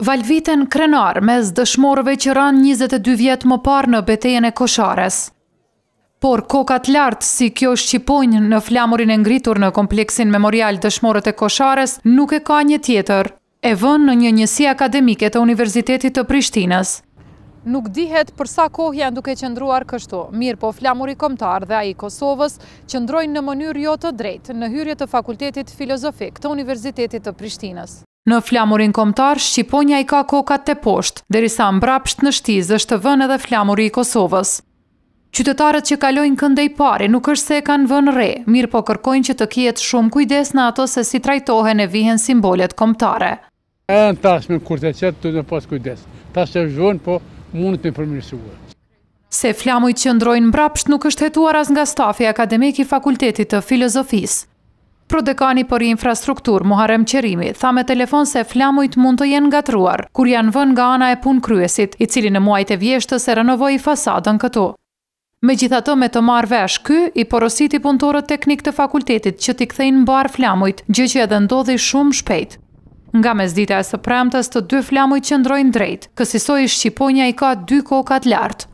Valvitën krenar mes dëshmorëve që ranë 22 vjetë më parë në betejen e koshares. Por kokat lartë si kjo shqipojnë në flamurin e ngritur në kompleksin memorial dëshmorët e koshares nuk e ka një tjetër, e vën në një njësi akademike të Universitetit të Prishtinës. Nuk dihet përsa kohë janë duke qëndruar kështu, mirë po flamuri komtar dhe a i Kosovës qëndrojnë në mënyrë jo të drejtë në hyrje të fakultetit filozofik të Universitetit të Prishtinës. Në flamurin komtar, Shqiponia i ka kokat të poshtë, derisa mbrapsht në shtiz është vënë edhe flamuri i Kosovës. Qytetarët që kalojnë këndej pari nuk është se kanë vënë re, mirë po kërkojnë që të kjetë shumë kujdes në ato se si trajtohen e vihen simbolet komtare. E në tashme kur të qëtë të në pas kujdes, tashme vënë po mundët të përmirësuhet. Se flamuj që ndrojnë mbrapsht nuk është hetuar as nga stafi akademik i fakultetit të filozofisë. Prodekani për infrastruktur, Muharem Qerimi, tha me telefon se flamujt mund të jenë ngatruar, kur janë vën nga ana e pun kryesit, i cili në muajt e vjeshtë se renovoj i fasadën këto. Me gjitha të me të marrë vesh ky, i porosit i punëtorët teknik të fakultetit që t'i kthejnë mbar flamujt, gjë që edhe ndodhi shumë shpejt. Nga mes dita e së premtës të dy flamujt që ndrojnë drejt, kësisoj Shqiponia i ka dy kokat lartë.